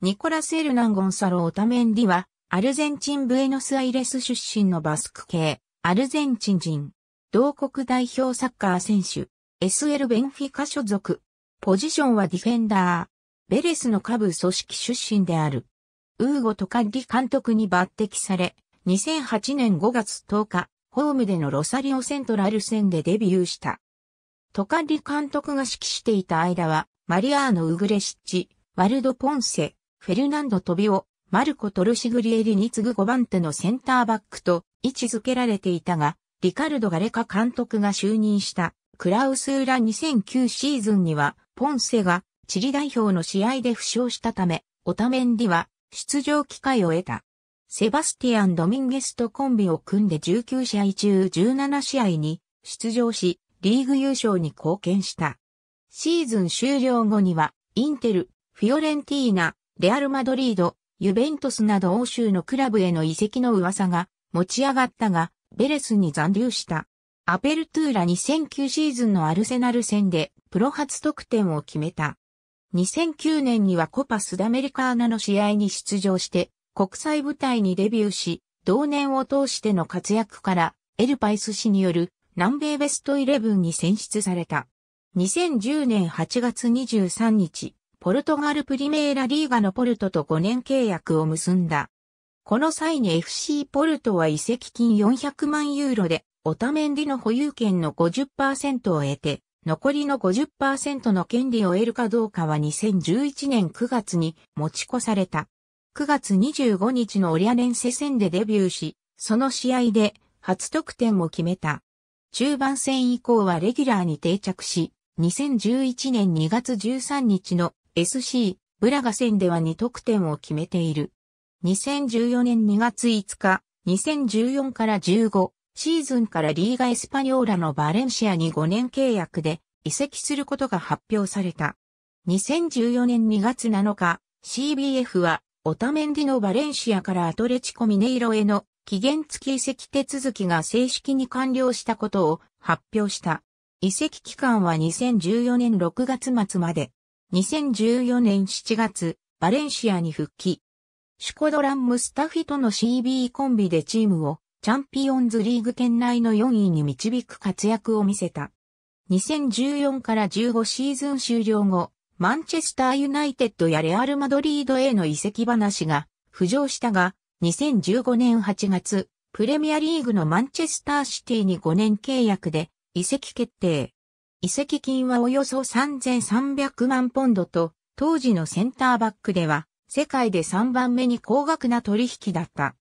ニコラス・エルナン・ゴンサロ・オタメンディは、アルゼンチン・ブエノス・アイレス出身のバスク系、アルゼンチン人、同国代表サッカー選手、SL ベンフィカ所属、ポジションはディフェンダー、ベレスの下部組織出身である。ウーゴ・トカッリ監督に抜擢され、2008年5月10日、ホームでのロサリオ・セントラル戦でデビューした。トカッリ監督が指揮していた間は、マリアーノ・ウグレシッチ、ワルド・ポンセ、フェルナンド・トビオ、マルコ・トルシグリエリに次ぐ5番手のセンターバックと位置づけられていたが、リカルド・ガレカ監督が就任したクラウス・ウラ2009シーズンには、ポンセがチリ代表の試合で負傷したため、オタメンディは出場機会を得た。セバスティアン・ドミンゲスとコンビを組んで19試合中17試合に出場し、リーグ優勝に貢献した。シーズン終了後には、インテル、フィオレンティーナ、レアル・マドリード、ユベントスなど欧州のクラブへの移籍の噂が持ち上がったが、ベレスに残留した。アペルトゥーラ2009シーズンのアルセナル戦でプロ初得点を決めた。2009年にはコパスダメリカーナの試合に出場して国際舞台にデビューし、同年を通しての活躍からエルパイス氏による南米ベストイレブンに選出された。2010年8月23日、ポルトガルプリメーラリーガのポルトと5年契約を結んだ。この際に FC ポルトは移籍金400万ユーロで、オタメンディの保有権の50%を得て、残りの50%の権利を得るかどうかは2011年9月に持ち越された。9月25日のオリアレンセ戦でデビューし、その試合で初得点を決めた。中盤戦以降はレギュラーに定着し、2011年2月13日の SC ブラガ戦では2得点を決めている。2014年2月5日、2014から15シーズンからリーガエスパニョーラのバレンシアに5年契約で移籍することが発表された。2014年2月7日、CBF はオタメンディのバレンシアからアトレチコミネイロへの期限付き移籍手続きが正式に完了したことを発表した。移籍期間は2014年6月末まで。2014年7月、バレンシアに復帰。シュコドラン・ムスタフィとの CB コンビでチームをチャンピオンズリーグ圏内の4位に導く活躍を見せた。2014から15シーズン終了後、マンチェスターユナイテッドやレアル・マドリードへの移籍話が浮上したが、2015年8月、プレミアリーグのマンチェスターシティに5年契約で移籍決定。遺跡金はおよそ3300万ポンドと、当時のセンターバックでは、世界で3番目に高額な取引だった。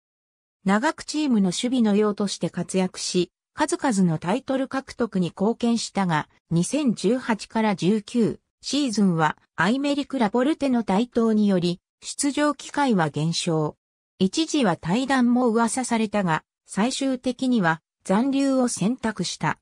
長くチームの守備の用として活躍し、数々のタイトル獲得に貢献したが、2018から19シーズンはアイメリク・ラポルテの台頭により、出場機会は減少。一時は対談も噂されたが、最終的には残留を選択した。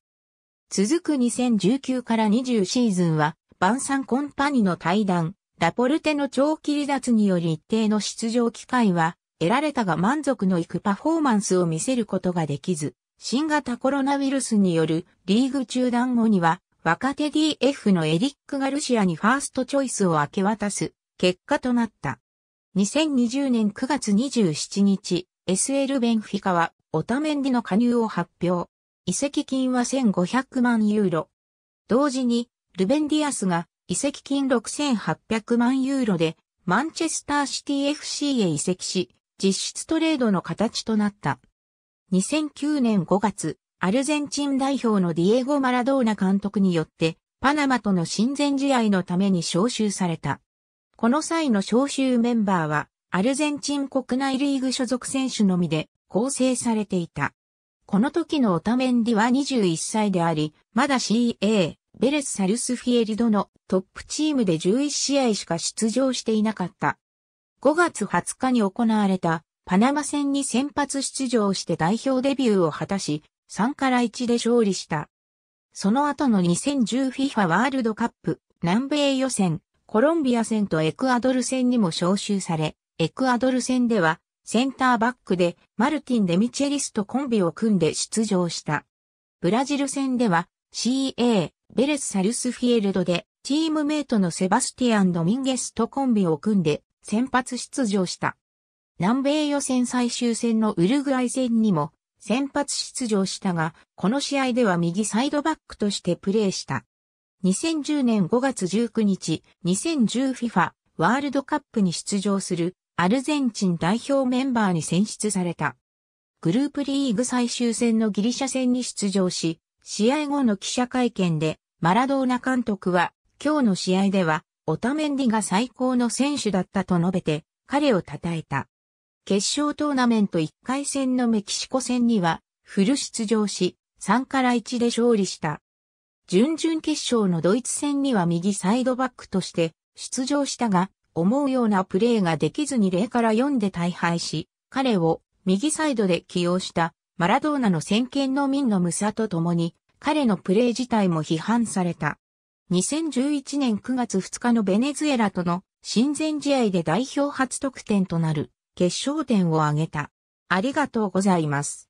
続く2019から20シーズンは、バンサンコンパニの対談、ラポルテの長期離脱により一定の出場機会は得られたが満足のいくパフォーマンスを見せることができず、新型コロナウイルスによるリーグ中断後には、若手 DF のエリック・ガルシアにファーストチョイスを明け渡す結果となった。2020年9月27日、SL ベンフィカはオタメンディの加入を発表。移籍金は1500万ユーロ。同時に、ルベンディアスが移籍金6800万ユーロで、マンチェスターシティ FC へ移籍し、実質トレードの形となった。2009年5月、アルゼンチン代表のディエゴ・マラドーナ監督によって、パナマとの親善試合のために招集された。この際の招集メンバーは、アルゼンチン国内リーグ所属選手のみで構成されていた。この時のオタメンディは21歳であり、まだ CA、ベレス・サルスフィエルドのトップチームで11試合しか出場していなかった。5月20日に行われたパナマ戦に先発出場して代表デビューを果たし、3から1で勝利した。その後の 2010FIFA ワールドカップ南米予選、コロンビア戦とエクアドル戦にも招集され、エクアドル戦ではセンターバックでマルティン・デミチェリスとコンビを組んで出場した。ブラジル戦では CA、ベレス・サルスフィールドでチームメイトのセバスティアン・ドミンゲスとコンビを組んで先発出場した。南米予選最終戦のウルグアイ戦にも先発出場したが、この試合では右サイドバックとしてプレーした。2010年5月19日、2010FIFA ワールドカップに出場するアルゼンチン代表メンバーに選出された。グループリーグ最終戦のギリシャ戦に出場し、試合後の記者会見で、マラドーナ監督は、今日の試合では、オタメンディが最高の選手だったと述べて、彼を称えた。決勝トーナメント1回戦のメキシコ戦には、フル出場し、3から1で勝利した。準々決勝のドイツ戦には右サイドバックとして出場したが、思うようなプレーができずに0から4で大敗し、彼を右サイドで起用したマラドーナの先見の民のムサと共に、彼のプレー自体も批判された。2011年9月2日のベネズエラとの親善試合で代表初得点となる決勝点を挙げた。ありがとうございます。